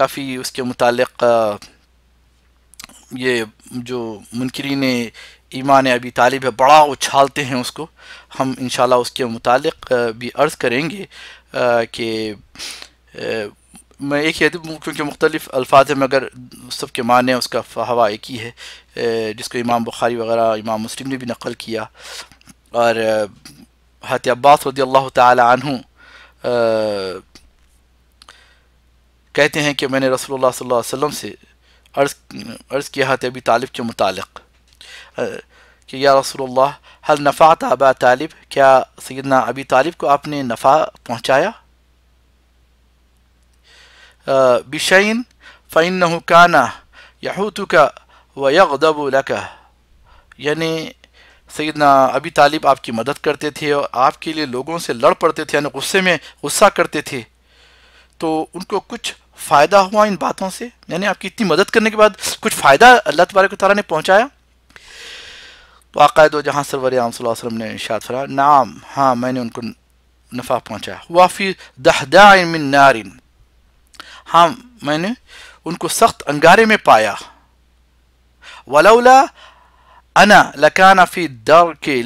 کافی اس کے متعلق یہ جو منکرین ایمان ابی طالب ہے بڑا اچھالتے ہیں اس کو ہم انشاءاللہ اس کے متعلق بھی عرض کریں گے کہ میں ایک ہی کیونکہ مختلف الفاظ میں اگر کے معنی اس کا ہوا ایک ہی ہے جس کو امام بخاری وغیرہ امام مسلم نے بھی نقل کیا اور حت عباس رضی اللہ تعالی عنہ کہتے ہیں کہ میں نے رسول اللہ صلی اللہ علیہ وسلم سے عرض عرض کیا حت ابی طالب کے متعلق کہ یا رسول اللہ حل نفا تھا ابا طالب کیا سیدنا ابی طالب کو آپ نے نفع پہنچایا بشعین فعینکان یاہو تو کا و یغ یعنی سیدنا ابی طالب آپ کی مدد کرتے تھے اور آپ کے لیے لوگوں سے لڑ پڑتے تھے یعنی غصے میں غصہ کرتے تھے تو ان کو کچھ فائدہ ہوا ان باتوں سے یعنی آپ کی اتنی مدد کرنے کے بعد کچھ فائدہ اللہ تبارک و تعالیٰ نے پہنچایا تو عقائد و جہاں سرور عام صلی اللہ علیہ وسلم نے ارشاد فرمایا نام ہاں میں نے ان کو نفع پہنچایا ہوا فی دہ من نارن ہاں میں نے ان کو سخت انگارے میں پایا ولولا انا لکانفی دا کے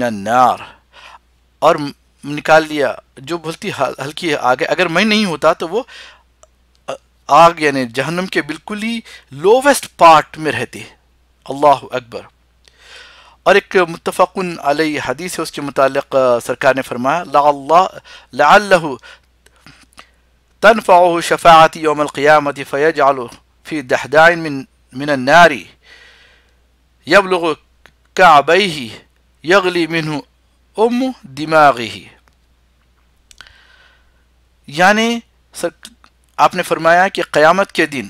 النار اور نکال لیا جو بھلتی ہلکی ہے اگر میں نہیں ہوتا تو وہ آگ یعنی جہنم کے بالکل ہی لوویسٹ پارٹ میں رہتے اللہ اکبر اور ایک متفقن علیہ حدیث ہے اس کے متعلق سرکار نے فرمایا تنفعه شفاعة يوم القيامة فيجعل في دحداء من, من النار يبلغ كعبيه يغلي منه أم دماغه ام یعنی آپ نے فرمایا کہ قیامت کے دن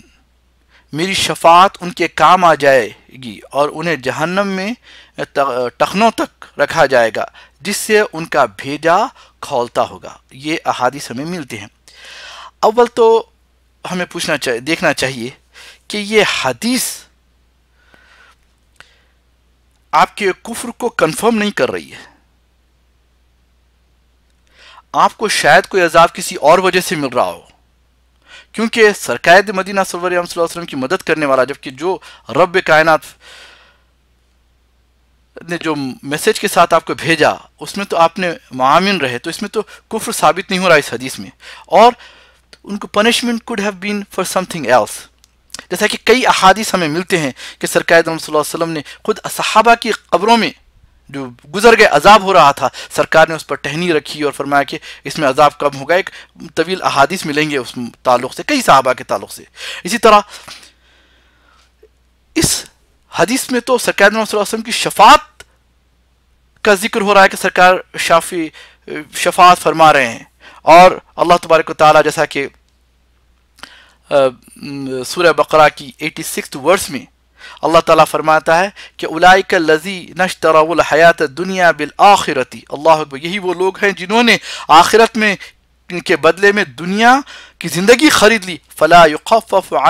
میری شفاعت ان کے کام آ جائے گی اور انہیں جہنم میں ٹخنوں تک رکھا جائے گا جس سے ان کا بھیجا کھولتا ہوگا یہ احادیث ہمیں ملتے ہیں اول تو ہمیں پوچھنا چاہیے دیکھنا چاہیے کہ یہ حدیث آپ کے کفر کو کنفرم نہیں کر رہی ہے آپ کو شاید کوئی عذاب کسی اور وجہ سے مل رہا ہو کیونکہ سرکاید مدینہ صلی اللہ علیہ وسلم کی مدد کرنے والا جبکہ جو رب کائنات نے جو میسج کے ساتھ آپ کو بھیجا اس میں تو آپ نے معامن رہے تو اس میں تو کفر ثابت نہیں ہو رہا اس حدیث میں اور ان کو punishment could have been for something else جیسا کہ کئی احادیث ہمیں ملتے ہیں کہ سرکار صلی اللہ علیہ وسلم نے خود صحابہ کی قبروں میں جو گزر گئے عذاب ہو رہا تھا سرکار نے اس پر ٹہنی رکھی اور فرمایا کہ اس میں عذاب کم ہوگا ایک طویل احادیث ملیں گے اس تعلق سے کئی صحابہ کے تعلق سے اسی طرح اس حدیث میں تو سرکار صلی اللہ علیہ وسلم کی شفات کا ذکر ہو رہا ہے کہ سرکار شافی شفات فرما رہے ہیں اور اللہ تبارک و تعالیٰ جیسا کہ سورہ بقرہ کی ایٹی سکس ورس میں اللہ تعالیٰ فرماتا ہے کہ اولائک لذیذ نشت الحیات دنیا بالآخرتی اللہ اکبر یہی وہ لوگ ہیں جنہوں نے آخرت میں ان کے بدلے میں دنیا کی زندگی خرید لی فلا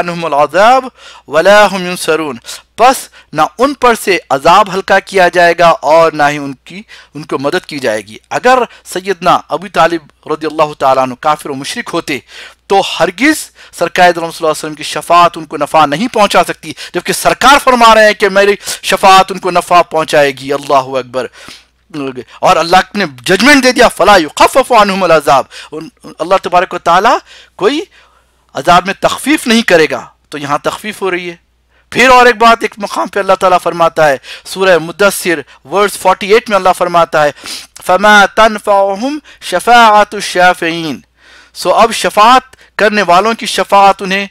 العذاب ولا هم ينصرون پس نہ ان پر سے عذاب ہلکا کیا جائے گا اور نہ ہی ان کی ان کو مدد کی جائے گی اگر سیدنا ابو طالب رضی اللہ تعالیٰ عنہ کافر و مشرک ہوتے تو ہرگز سرکار درم صلی اللہ علیہ وسلم کی شفاعت ان کو نفع نہیں پہنچا سکتی جبکہ سرکار فرما رہے ہیں کہ میری شفاعت ان کو نفع پہنچائے گی اللہ اکبر اور اللہ نے ججمنٹ دے دیا فلاح یو خف العذاب اللہ تبارک و تعالیٰ کوئی عذاب میں تخفیف نہیں کرے گا تو یہاں تخفیف ہو رہی ہے پھر اور ایک بات ایک مقام پہ اللہ تعالیٰ فرماتا ہے سورہ مدثر اللہ فرماتا ہے سو اب شفاعت کرنے والوں کی شفاعت انہیں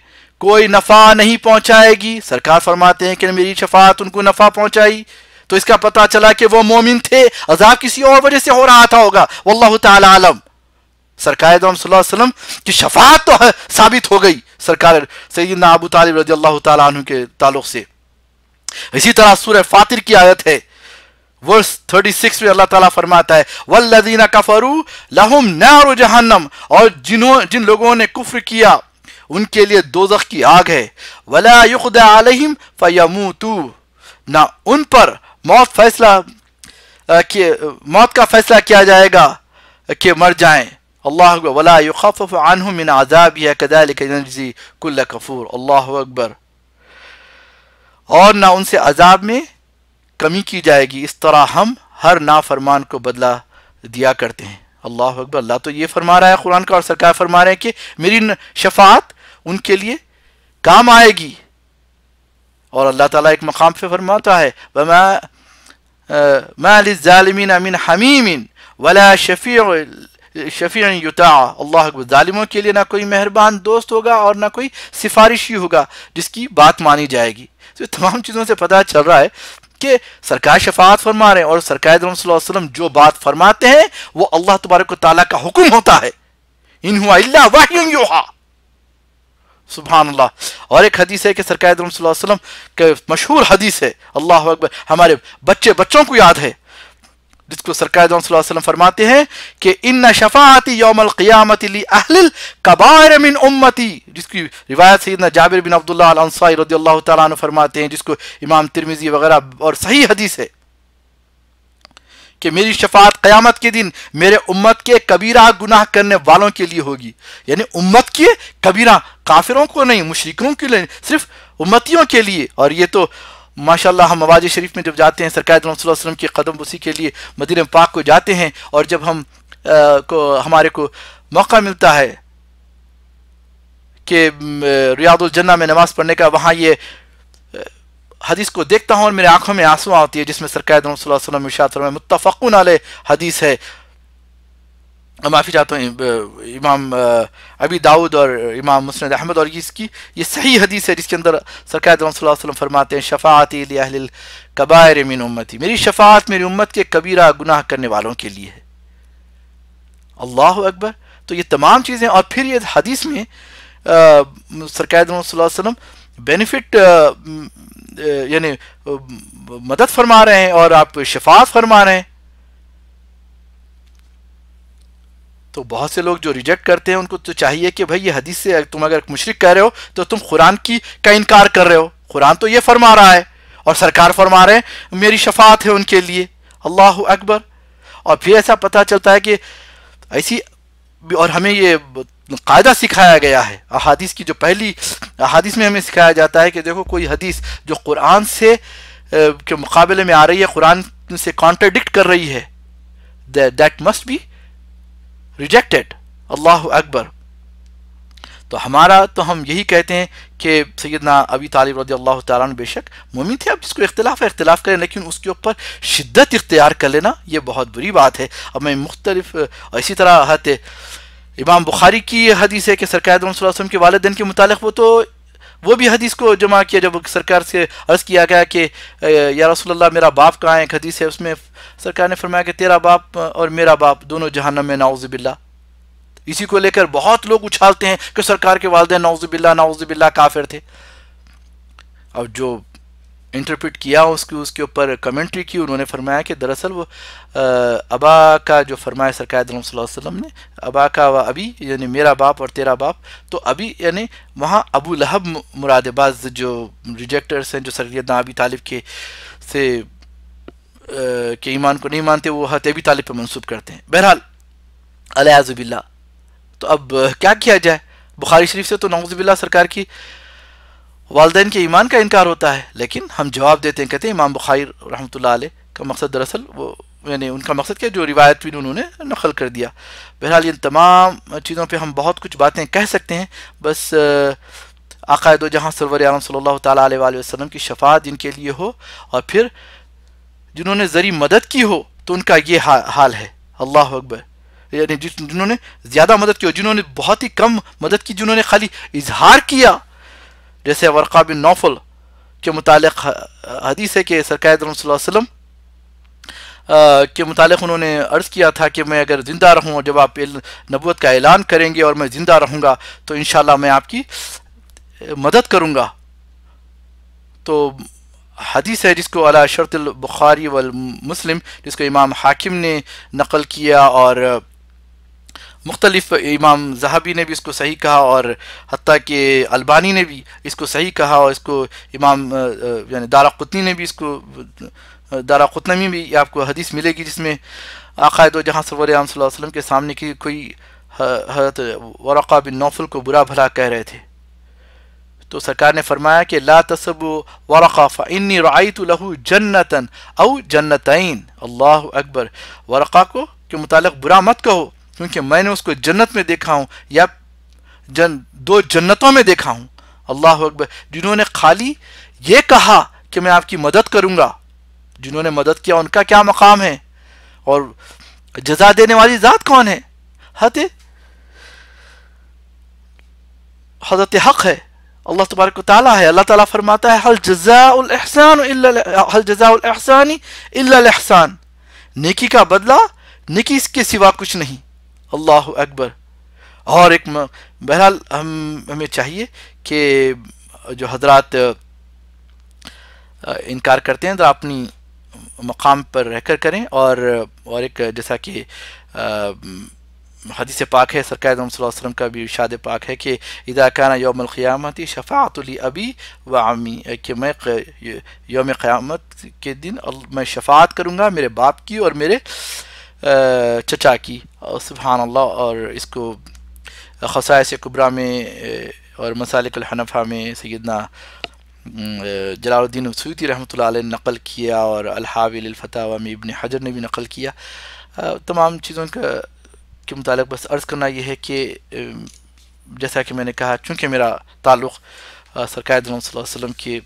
کوئی نفع نہیں پہنچائے گی سرکار فرماتے ہیں کہ میری شفاعت ان کو نفع پہنچائی تو اس کا پتا چلا کہ وہ مومن تھے عذاب کسی اور وجہ سے ہو رہا تھا ہوگا واللہ تعالیٰ عالم سرکار صلی اللہ علیہ وسلم کی شفاعت تو ثابت ہو گئی سرکار سیدنا ابو طالب رضی اللہ تعالیٰ عنہ کے تعلق سے اسی طرح سورہ فاطر کی آیت ہے ورس 36 میں اللہ تعالیٰ فرماتا ہے والذین کفروا لہم نار جہنم اور جن لوگوں نے کفر کیا ان کے لئے دوزخ کی آگ ہے وَلَا يُخْدَ عَلَيْهِمْ فَيَمُوتُو نہ ان پر موت فیصلہ موت کا فیصلہ کیا جائے گا کہ مر جائیں اللہ اکبر کفور اللہ اکبر اور نہ ان سے عذاب میں کمی کی جائے گی اس طرح ہم ہر نافرمان کو بدلہ دیا کرتے ہیں اللہ اکبر اللہ تو یہ فرما رہا ہے قرآن کا اور سرکار فرما رہے ہیں کہ میری شفاعت ان کے لیے کام آئے گی اور اللہ تعالیٰ ایک مقام پہ فرماتا ہے شفیع یوتا اللہ اکبر ظالموں کے لیے نہ کوئی مہربان دوست ہوگا اور نہ کوئی سفارشی ہوگا جس کی بات مانی جائے گی یہ تمام چیزوں سے پتہ چل رہا ہے کہ سرکار شفاعت فرما رہے ہیں اور سرکار صلی اللہ علیہ وسلم جو بات فرماتے ہیں وہ اللہ تبارک و تعالیٰ کا حکم ہوتا ہے ہوا اللہ یوہا سبحان اللہ اور ایک حدیث ہے کہ سرکار صلی اللہ علیہ وسلم کے مشہور حدیث ہے اللہ اکبر ہمارے بچے بچوں کو یاد ہے جس کو سرکار صلی اللہ علیہ وسلم فرماتے ہیں کہ ان شفاعت یوم القیامت لی اہل کبائر من امتی جس کی روایت سیدنا جابر بن عبداللہ الانصاری رضی اللہ تعالیٰ عنہ فرماتے ہیں جس کو امام ترمیزی وغیرہ اور صحیح حدیث ہے کہ میری شفاعت قیامت کے دن میرے امت کے کبیرہ گناہ کرنے والوں کے لیے ہوگی یعنی امت کے کبیرہ کافروں کو نہیں مشرکوں کے لیے صرف امتیوں کے لیے اور یہ تو ماشاءاللہ ہم مواج شریف میں جب جاتے ہیں سرکار صلی اللہ علیہ وسلم کی قدم بسی کے لیے مدینہ پاک کو جاتے ہیں اور جب ہم کو ہمارے کو موقع ملتا ہے کہ ریاض الجنہ میں نماز پڑھنے کا وہاں یہ حدیث کو دیکھتا ہوں اور میرے آنکھوں میں آنسو آتی ہے جس میں سرکار صلی اللہ علیہ وسلم متفقن علیہ حدیث ہے معافی چاہتا ہوں امام ابی داؤد اور امام مسند احمد اور اس کی یہ صحیح حدیث ہے جس کے اندر سرکار صلی اللہ علیہ وسلم فرماتے ہیں اہل قبائر من امتی میری شفاعت میری امت کے کبیرہ گناہ کرنے والوں کے لیے ہے اللہ اکبر تو یہ تمام چیزیں اور پھر یہ حدیث میں سرکار صلی اللہ علیہ وسلم بینیفٹ یعنی مدد فرما رہے ہیں اور آپ شفاعت فرما رہے ہیں تو بہت سے لوگ جو ریجیکٹ کرتے ہیں ان کو تو چاہیے کہ بھائی یہ حدیث سے تم اگر مشرق کہہ رہے ہو تو تم قرآن کی کا انکار کر رہے ہو قرآن تو یہ فرما رہا ہے اور سرکار فرما رہے ہیں میری شفاعت ہے ان کے لیے اللہ اکبر اور پھر ایسا پتہ چلتا ہے کہ ایسی اور ہمیں یہ قاعدہ سکھایا گیا ہے احادیث کی جو پہلی احادیث میں ہمیں سکھایا جاتا ہے کہ دیکھو کوئی حدیث جو قرآن سے کے مقابلے میں آ رہی ہے قرآن سے کانٹرڈکٹ کر رہی ہے دیٹ مسٹ بی ریجیکٹڈ اللہ اکبر تو ہمارا تو ہم یہی کہتے ہیں کہ سیدنا ابی طالب رضی اللہ تعالیٰ بے شک مومن تھے اب جس کو اختلاف ہے اختلاف کریں لیکن اس کے اوپر شدت اختیار کر لینا یہ بہت بری بات ہے اب میں مختلف اسی طرح حد امام بخاری کی حدیث ہے کہ سرکار صلی اللہ علیہ وسلم کے والدین کے متعلق وہ تو وہ بھی حدیث کو جمع کیا جب سرکار سے عرض کیا گیا کہ یا رسول اللہ میرا باپ کہاں ایک حدیث ہے اس میں سرکار نے فرمایا کہ تیرا باپ اور میرا باپ دونوں جہانم میں نعوذ باللہ اسی کو لے کر بہت لوگ اچھالتے ہیں کہ سرکار کے والدین نعوذ باللہ نعوذ باللہ کافر تھے اور جو انٹرپریٹ کیا اس کی اس کے اوپر کمنٹری کی انہوں نے فرمایا کہ دراصل وہ ابا کا جو فرمایا سرکار علوم صلی اللہ علیہ وسلم نے ابا کا و ابھی یعنی میرا باپ اور تیرا باپ تو ابھی یعنی وہاں ابو لہب مراد باز جو ریجیکٹرس ہیں جو سر نعبی طالب کے سے کے ایمان کو نہیں مانتے وہ حتیبی طالب پہ منصوب کرتے ہیں بہرحال علیہ عزباللہ تو اب کیا کیا جائے بخاری شریف سے تو نعوذ باللہ سرکار کی والدین کے ایمان کا انکار ہوتا ہے لیکن ہم جواب دیتے ہیں کہتے ہیں امام بخاری رحمۃ اللہ علیہ کا مقصد دراصل وہ یعنی ان کا مقصد کیا جو روایت بھی انہوں نے نقل کر دیا بہرحال ان تمام چیزوں پہ ہم بہت کچھ باتیں کہہ سکتے ہیں بس عقائد و جہاں سرور عالم صلی اللہ تعالیٰ علیہ وآلہ وسلم کی شفاعت ان کے لیے ہو اور پھر جنہوں نے ذریع مدد کی ہو تو ان کا یہ حال ہے اللہ اکبر یعنی جنہوں نے زیادہ مدد کی ہو جنہوں نے بہت ہی کم مدد کی جنہوں نے خالی اظہار کیا جیسے ورقہ بن نوفل کے متعلق حدیث ہے کہ سرکار درم صلی اللہ علیہ وسلم کے متعلق انہوں نے عرض کیا تھا کہ میں اگر زندہ رہوں اور جب آپ نبوت کا اعلان کریں گے اور میں زندہ رہوں گا تو انشاءاللہ میں آپ کی مدد کروں گا تو حدیث ہے جس کو شرط البخاری والمسلم جس کو امام حاکم نے نقل کیا اور مختلف امام زہبی نے بھی اس کو صحیح کہا اور حتیٰ کہ البانی نے بھی اس کو صحیح کہا اور اس کو امام یعنی دارا قطنی نے بھی اس کو دارا قطن بھی آپ کو حدیث ملے گی جس میں عقائد و جہاں سرور عام صلی اللہ علیہ وسلم کے سامنے کی کوئی حضرت ورقہ بن نوفل کو برا بھلا کہہ رہے تھے تو سرکار نے فرمایا کہ لا تصب ورقہ فعنی رعیت رعیۃ جنتن او جنتین اللہ اکبر ورقہ کو کے متعلق برا مت کہو کیونکہ میں نے اس کو جنت میں دیکھا ہوں یا جن دو جنتوں میں دیکھا ہوں اللہ اکبر جنہوں نے خالی یہ کہا کہ میں آپ کی مدد کروں گا جنہوں نے مدد کیا ان کا کیا مقام ہے اور جزا دینے والی ذات کون ہے حد حضرت حق ہے اللہ تبارک و تعالیٰ ہے اللہ تعالیٰ فرماتا ہے حل حل جزاء الجزا الحسانی اللہ نیکی کا بدلہ نیکی اس کے سوا کچھ نہیں اللہ اکبر اور ایک بہرحال ہم ہمیں چاہیے کہ جو حضرات انکار کرتے ہیں تو اپنی مقام پر رہ کر کریں اور اور ایک جیسا کہ حدیث پاک ہے سرکار صلی اللہ علیہ وسلم کا بھی ارشاد پاک ہے کہ ادا کان یوم القیامت لی ابی و عمی کہ میں یوم قیامت کے دن میں شفاعت کروں گا میرے باپ کی اور میرے چچا کی اور اللہ اور اس کو خصائص قبرہ میں اور مسالک الحنفہ میں سیدنا جلال الدین سویتی رحمۃ اللہ علیہ نے نقل کیا اور الحاویل الفتح و میں ابن حجر نے بھی نقل کیا تمام چیزوں کا کے متعلق بس عرض کرنا یہ ہے کہ جیسا کہ میں نے کہا چونکہ میرا تعلق سرکار صلی اللہ علیہ وسلم کے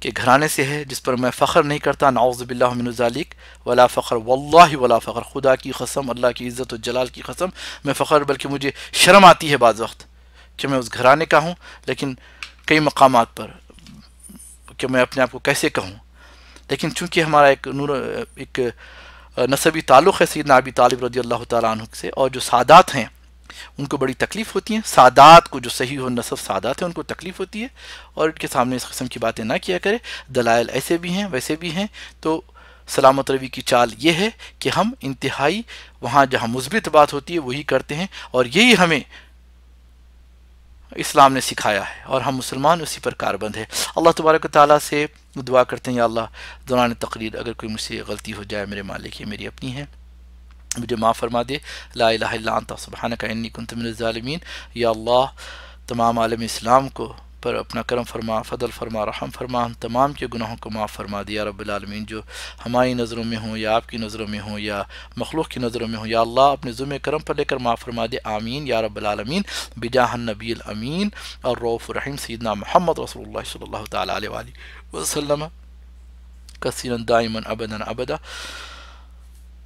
کہ گھرانے سے ہے جس پر میں فخر نہیں کرتا من ذالک ولا فخر و اللہ ولا فخر خدا کی قسم اللہ کی عزت و جلال کی قسم میں فخر بلکہ مجھے شرم آتی ہے بعض وقت کہ میں اس گھرانے کا ہوں لیکن کئی مقامات پر کہ میں اپنے آپ کو کیسے کہوں لیکن چونکہ ہمارا ایک نور ایک نصبی تعلق ہے سید نابی طالب رضی اللہ تعالیٰ عنہ سے اور جو سادات ہیں ان کو بڑی تکلیف ہوتی ہیں سادات کو جو صحیح ہو نصف سادات ہیں ان کو تکلیف ہوتی ہے اور ان کے سامنے اس قسم کی باتیں نہ کیا کرے دلائل ایسے بھی ہیں ویسے بھی ہیں تو سلامت روی کی چال یہ ہے کہ ہم انتہائی وہاں جہاں مثبت بات ہوتی ہے وہی کرتے ہیں اور یہی ہمیں اسلام نے سکھایا ہے اور ہم مسلمان اسی پر کاربند ہے اللہ تبارک و تعالیٰ سے دعا کرتے ہیں یا اللہ دوران تقریر اگر کوئی مجھ سے غلطی ہو جائے میرے مالک یہ میری اپنی ہے مجھے معاف فرما دے لا الہ الا اللہ انی کنت من الظالمین یا اللہ تمام عالم اسلام کو پر اپنا کرم فرما فضل فرما رحم فرما ہم تمام کے گناہوں کو معاف فرما دے یا رب العالمین جو ہماری نظروں میں ہوں یا آپ کی نظروں میں ہوں یا مخلوق کی نظروں میں ہوں یا اللہ اپنے ذمہ کرم پر لے کر معاف فرما دے آمین یا رب العالمین بجاہ النبی الامین الروف الرحیم سیدنا محمد رسول اللہ صلی اللہ تعالی علیہ وسلم کثیرا دائما ابدا ابدا